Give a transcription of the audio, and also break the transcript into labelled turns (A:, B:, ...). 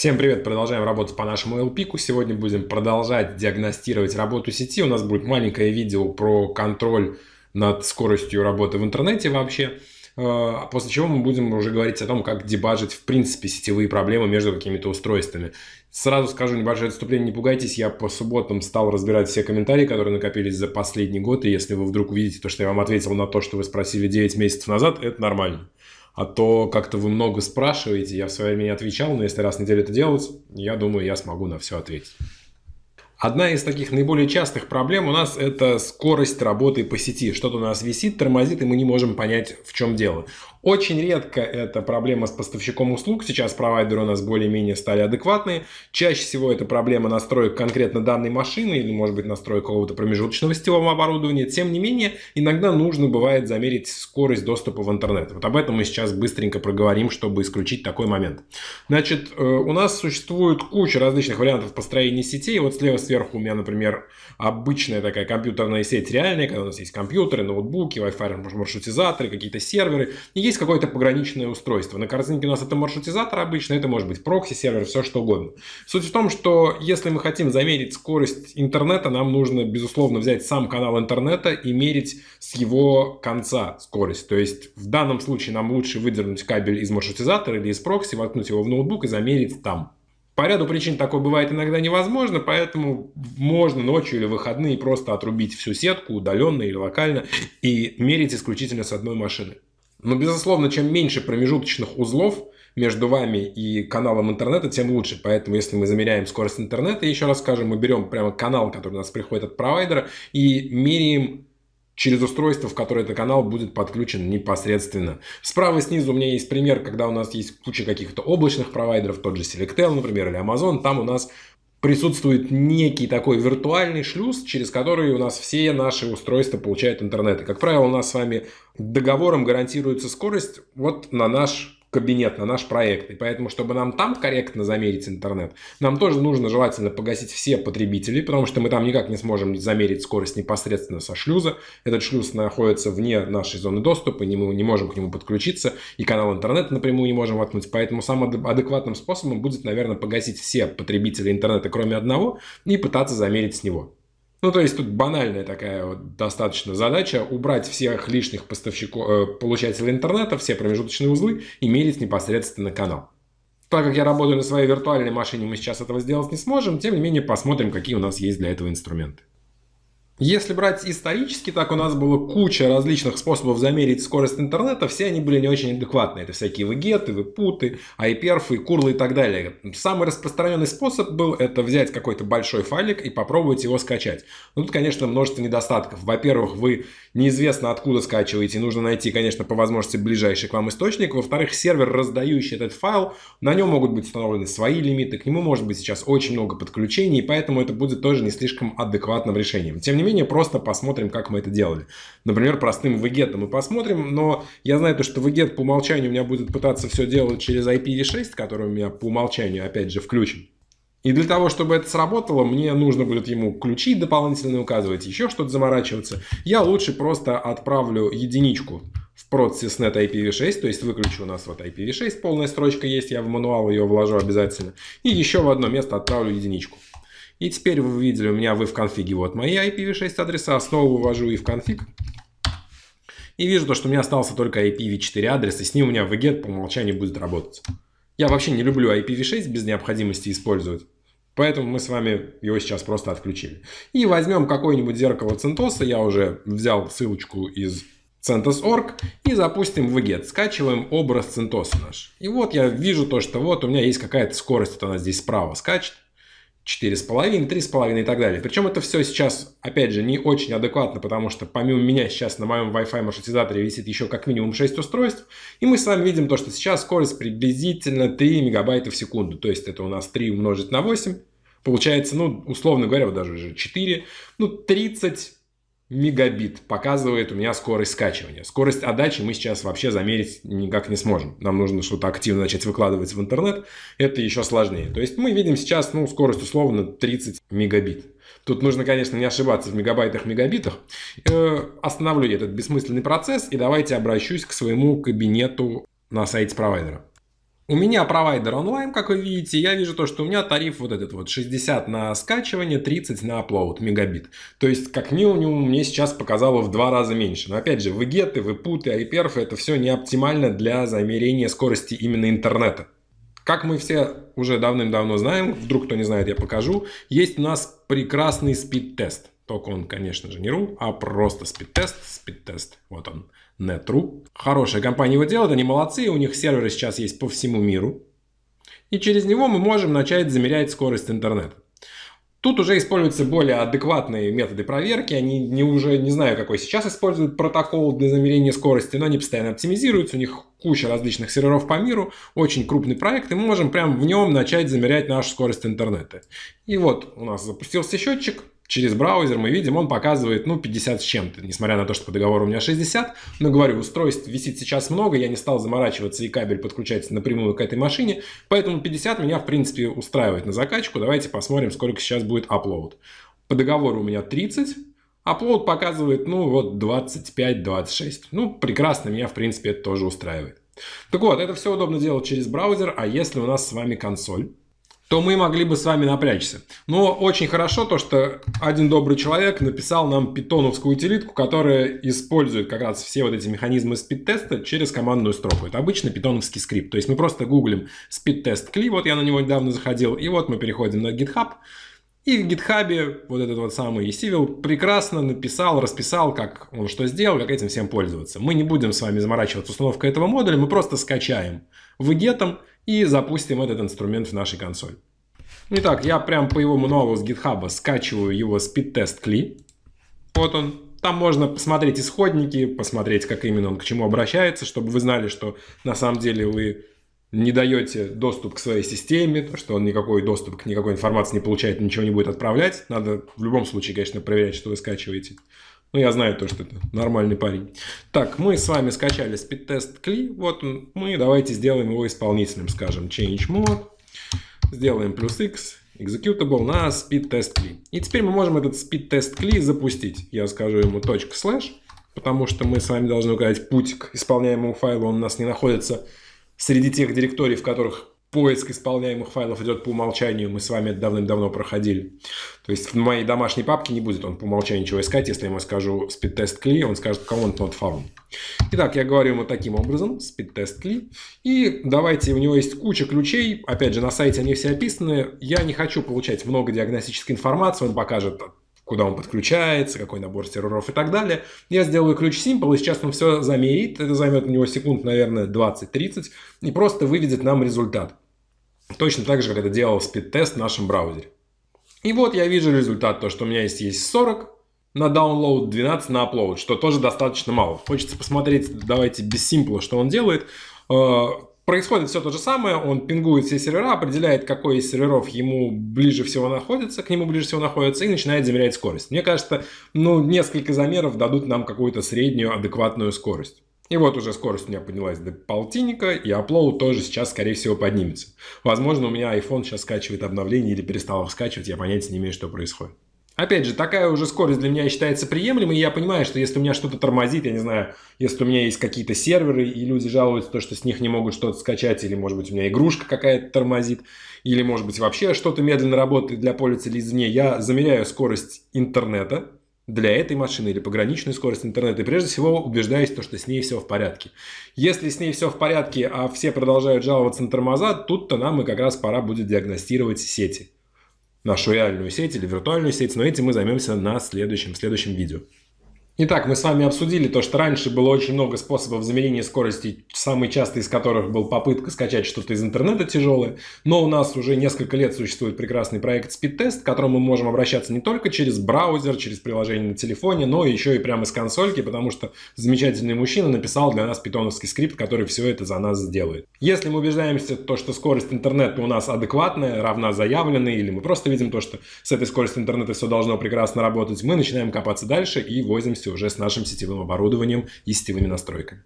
A: Всем привет! Продолжаем работать по нашему LP. Сегодня будем продолжать диагностировать работу сети. У нас будет маленькое видео про контроль над скоростью работы в интернете вообще. Э, после чего мы будем уже говорить о том, как дебажить в принципе сетевые проблемы между какими-то устройствами. Сразу скажу небольшое отступление, не пугайтесь, я по субботам стал разбирать все комментарии, которые накопились за последний год, и если вы вдруг увидите то, что я вам ответил на то, что вы спросили 9 месяцев назад, это нормально. А то как-то вы много спрашиваете, я в свое время не отвечал, но если раз в неделю это делать, я думаю, я смогу на все ответить. Одна из таких наиболее частых проблем у нас это скорость работы по сети. Что-то у нас висит, тормозит, и мы не можем понять, в чем дело. Очень редко это проблема с поставщиком услуг. Сейчас провайдеры у нас более-менее стали адекватные. Чаще всего это проблема настроек конкретно данной машины или, может быть, настроек какого-то промежуточного сетевого оборудования. Тем не менее, иногда нужно бывает замерить скорость доступа в интернет. Вот об этом мы сейчас быстренько проговорим, чтобы исключить такой момент. Значит, э, у нас существует куча различных вариантов построения сетей. Вот слева сверху у меня, например, обычная такая компьютерная сеть реальная, когда у нас есть компьютеры, ноутбуки, Wi-Fi маршрутизаторы, какие-то серверы. И есть какое-то пограничное устройство. На корзинке у нас это маршрутизатор обычно, это может быть прокси, сервер, все что угодно. Суть в том, что если мы хотим замерить скорость интернета, нам нужно, безусловно, взять сам канал интернета и мерить с его конца скорость. То есть в данном случае нам лучше выдернуть кабель из маршрутизатора или из прокси, воткнуть его в ноутбук и замерить там. По ряду причин такое бывает иногда невозможно, поэтому можно ночью или выходные просто отрубить всю сетку удаленно или локально и мерить исключительно с одной машины. Но, ну, безусловно, чем меньше промежуточных узлов между вами и каналом интернета, тем лучше. Поэтому, если мы замеряем скорость интернета, еще раз скажем, мы берем прямо канал, который у нас приходит от провайдера, и меряем через устройство, в которое этот канал будет подключен непосредственно. Справа снизу у меня есть пример, когда у нас есть куча каких-то облачных провайдеров, тот же Selectel, например, или Amazon, там у нас присутствует некий такой виртуальный шлюз, через который у нас все наши устройства получают интернет. И, как правило, у нас с вами договором гарантируется скорость вот на наш кабинет, на наш проект. И поэтому, чтобы нам там корректно замерить интернет, нам тоже нужно желательно погасить все потребители, потому что мы там никак не сможем замерить скорость непосредственно со шлюза. Этот шлюз находится вне нашей зоны доступа, и мы не можем к нему подключиться, и канал интернета напрямую не можем воткнуть. Поэтому самым адекватным способом будет, наверное, погасить все потребители интернета, кроме одного, и пытаться замерить с него. Ну, то есть тут банальная такая вот достаточно задача убрать всех лишних поставщиков, э, получателей интернета, все промежуточные узлы и мерить непосредственно канал. Так как я работаю на своей виртуальной машине, мы сейчас этого сделать не сможем, тем не менее посмотрим, какие у нас есть для этого инструменты. Если брать исторически, так у нас было куча различных способов замерить скорость интернета, все они были не очень адекватны. Это всякие вегеты, выпуты, айперфы, курлы и так далее. Самый распространенный способ был это взять какой-то большой файлик и попробовать его скачать. Но ну, тут, конечно, множество недостатков. Во-первых, вы неизвестно откуда скачиваете, нужно найти, конечно, по возможности ближайший к вам источник. Во-вторых, сервер, раздающий этот файл, на нем могут быть установлены свои лимиты, к нему может быть сейчас очень много подключений, поэтому это будет тоже не слишком адекватным решением. Тем не менее, менее, просто посмотрим, как мы это делали. Например, простым вегетом мы посмотрим, но я знаю то, что вегет по умолчанию у меня будет пытаться все делать через IPv6, который у меня по умолчанию, опять же, включен. И для того, чтобы это сработало, мне нужно будет ему ключи дополнительные указывать, еще что-то заморачиваться. Я лучше просто отправлю единичку в прод Cisnet IPv6, то есть выключу у нас вот IPv6, полная строчка есть, я в мануал ее вложу обязательно. И еще в одно место отправлю единичку. И теперь вы видели, у меня вы в конфиге, вот мои IPv6 адреса, снова вывожу и в конфиг. И вижу то, что у меня остался только IPv4 адрес, и с ним у меня VGET по умолчанию будет работать. Я вообще не люблю IPv6 без необходимости использовать. Поэтому мы с вами его сейчас просто отключили. И возьмем какое-нибудь зеркало Центоса. Я уже взял ссылочку из CentOS.org и запустим вget. Скачиваем образ Центоса наш. И вот я вижу то, что вот у меня есть какая-то скорость, вот она здесь справа скачет. 4,5, 3,5 и так далее. Причем это все сейчас, опять же, не очень адекватно, потому что помимо меня сейчас на моем Wi-Fi маршрутизаторе висит еще как минимум 6 устройств, и мы с вами видим то, что сейчас скорость приблизительно 3 мегабайта в секунду, то есть это у нас 3 умножить на 8, получается, ну, условно говоря, вот даже уже 4, ну, 30 мегабит показывает у меня скорость скачивания. Скорость отдачи мы сейчас вообще замерить никак не сможем. Нам нужно что-то активно начать выкладывать в интернет. Это еще сложнее. То есть мы видим сейчас ну, скорость условно 30 мегабит. Тут нужно, конечно, не ошибаться в мегабайтах, мегабитах. Э, остановлю этот бессмысленный процесс и давайте обращусь к своему кабинету на сайте провайдера. У меня провайдер онлайн, как вы видите, я вижу то, что у меня тариф вот этот вот 60 на скачивание, 30 на upload мегабит. То есть как минимум мне сейчас показало в два раза меньше. Но опять же, вегеты, выпуты, айперфы, это все не оптимально для замерения скорости именно интернета. Как мы все уже давным-давно знаем, вдруг кто не знает, я покажу, есть у нас прекрасный спид-тест. Только он, конечно же, не ру, а просто спид-тест, спид-тест, вот он. Netroo. Хорошая компания его делает, они молодцы, у них серверы сейчас есть по всему миру. И через него мы можем начать замерять скорость интернета. Тут уже используются более адекватные методы проверки. Они не уже, не знаю, какой сейчас используют протокол для замерения скорости, но они постоянно оптимизируются, у них куча различных серверов по миру, очень крупный проект, и мы можем прямо в нем начать замерять нашу скорость интернета. И вот у нас запустился счетчик, через браузер мы видим, он показывает, ну, 50 с чем-то, несмотря на то, что по договору у меня 60. Но, говорю, устройств висит сейчас много, я не стал заморачиваться и кабель подключать напрямую к этой машине, поэтому 50 меня, в принципе, устраивает на закачку. Давайте посмотрим, сколько сейчас будет upload. По договору у меня 30, Upload показывает, ну, вот 25-26. Ну, прекрасно, меня, в принципе, это тоже устраивает. Так вот, это все удобно делать через браузер, а если у нас с вами консоль, то мы могли бы с вами напрячься. Но очень хорошо то, что один добрый человек написал нам питоновскую утилитку, которая использует как раз все вот эти механизмы спид-теста через командную строку. Это обычно питоновский скрипт. То есть мы просто гуглим спид-тест кли, вот я на него недавно заходил, и вот мы переходим на GitHub, и в гитхабе вот этот вот самый Есивил прекрасно написал, расписал, как он что сделал, как этим всем пользоваться. Мы не будем с вами заморачиваться установкой этого модуля, мы просто скачаем в гетом и запустим этот инструмент в нашей консоль. Итак, я прям по его мануалу с GitHub а скачиваю его спид-тест кли. Вот он. Там можно посмотреть исходники, посмотреть, как именно он к чему обращается, чтобы вы знали, что на самом деле вы не даете доступ к своей системе, что он никакой доступ к никакой информации не получает, ничего не будет отправлять. Надо в любом случае, конечно, проверять, что вы скачиваете. Ну, я знаю то, что это нормальный парень. Так, мы с вами скачали speedtest CLI. Вот он. мы давайте сделаем его исполнителем. Скажем change mode. Сделаем плюс x. Executable на speedtest CLI. И теперь мы можем этот speedtest CLI запустить. Я скажу ему точка слэш. Потому что мы с вами должны указать путь к исполняемому файлу. Он у нас не находится среди тех директорий, в которых поиск исполняемых файлов идет по умолчанию. Мы с вами это давным-давно проходили. То есть в моей домашней папке не будет он по умолчанию ничего искать. Если я ему скажу speed кли, он скажет command not found. Итак, я говорю ему таким образом, speed кли. И давайте, у него есть куча ключей. Опять же, на сайте они все описаны. Я не хочу получать много диагностической информации. Он покажет куда он подключается, какой набор серверов и так далее. Я сделаю ключ Simple, и сейчас он все замерит. Это займет у него секунд, наверное, 20-30, и просто выведет нам результат. Точно так же, как это делал спид-тест в нашем браузере. И вот я вижу результат, то что у меня есть, есть 40 на download, 12 на upload, что тоже достаточно мало. Хочется посмотреть, давайте без симпла, что он делает. Э, происходит все то же самое, он пингует все сервера, определяет, какой из серверов ему ближе всего находится, к нему ближе всего находится, и начинает замерять скорость. Мне кажется, ну, несколько замеров дадут нам какую-то среднюю адекватную скорость. И вот уже скорость у меня поднялась до полтинника, и upload тоже сейчас, скорее всего, поднимется. Возможно, у меня iPhone сейчас скачивает обновление или перестал скачивать, я понятия не имею, что происходит. Опять же, такая уже скорость для меня считается приемлемой, и я понимаю, что если у меня что-то тормозит, я не знаю, если у меня есть какие-то серверы, и люди жалуются, то, что с них не могут что-то скачать, или, может быть, у меня игрушка какая-то тормозит, или, может быть, вообще что-то медленно работает для пользователей извне, я замеряю скорость интернета, для этой машины или пограничную скорость интернета. И прежде всего убеждаюсь, в том, что с ней все в порядке. Если с ней все в порядке, а все продолжают жаловаться на тормоза, тут-то нам и как раз пора будет диагностировать сети. Нашу реальную сеть или виртуальную сеть, но этим мы займемся на следующем, следующем видео. Итак, мы с вами обсудили то, что раньше было очень много способов замерения скорости, самый частый из которых был попытка скачать что-то из интернета тяжелое, но у нас уже несколько лет существует прекрасный проект Speedtest, к которому мы можем обращаться не только через браузер, через приложение на телефоне, но еще и прямо из консольки, потому что замечательный мужчина написал для нас питоновский скрипт, который все это за нас сделает. Если мы убеждаемся, то, что скорость интернета у нас адекватная, равна заявленной, или мы просто видим то, что с этой скоростью интернета все должно прекрасно работать, мы начинаем копаться дальше и возим все уже с нашим сетевым оборудованием и сетевыми настройками.